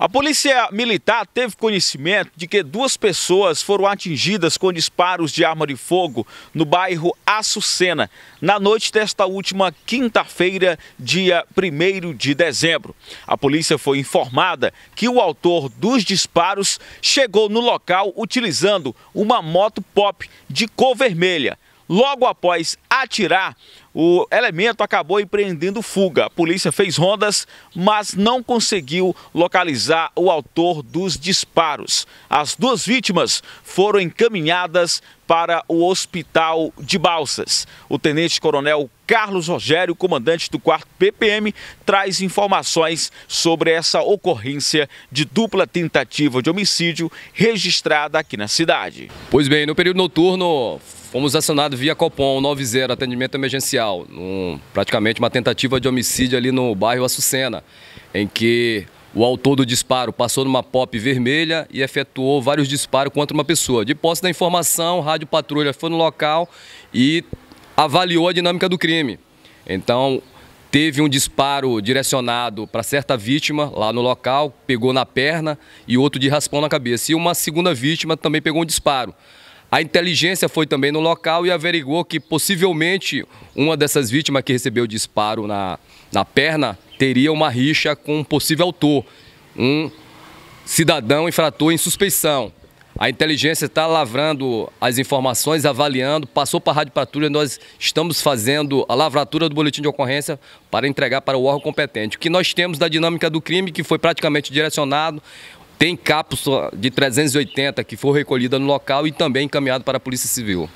A polícia militar teve conhecimento de que duas pessoas foram atingidas com disparos de arma de fogo no bairro Açucena, na noite desta última quinta-feira, dia 1 de dezembro. A polícia foi informada que o autor dos disparos chegou no local utilizando uma moto pop de cor vermelha. Logo após atirar, o elemento acabou empreendendo fuga. A polícia fez rondas, mas não conseguiu localizar o autor dos disparos. As duas vítimas foram encaminhadas para o hospital de Balsas. O tenente-coronel Carlos Rogério, comandante do 4 PPM, traz informações sobre essa ocorrência de dupla tentativa de homicídio registrada aqui na cidade. Pois bem, no período noturno Fomos acionados via Copom 90, atendimento emergencial, praticamente uma tentativa de homicídio ali no bairro Açucena, em que o autor do disparo passou numa pop vermelha e efetuou vários disparos contra uma pessoa. De posse da informação, rádio patrulha foi no local e avaliou a dinâmica do crime. Então, teve um disparo direcionado para certa vítima lá no local, pegou na perna e outro de raspão na cabeça. E uma segunda vítima também pegou um disparo. A inteligência foi também no local e averigou que possivelmente uma dessas vítimas que recebeu o disparo na, na perna teria uma rixa com um possível autor, um cidadão infrator em suspeição. A inteligência está lavrando as informações, avaliando, passou para a Rádio Patrulha, nós estamos fazendo a lavratura do boletim de ocorrência para entregar para o órgão competente. O que nós temos da dinâmica do crime, que foi praticamente direcionado, tem cápsula de 380 que foi recolhida no local e também encaminhado para a Polícia Civil.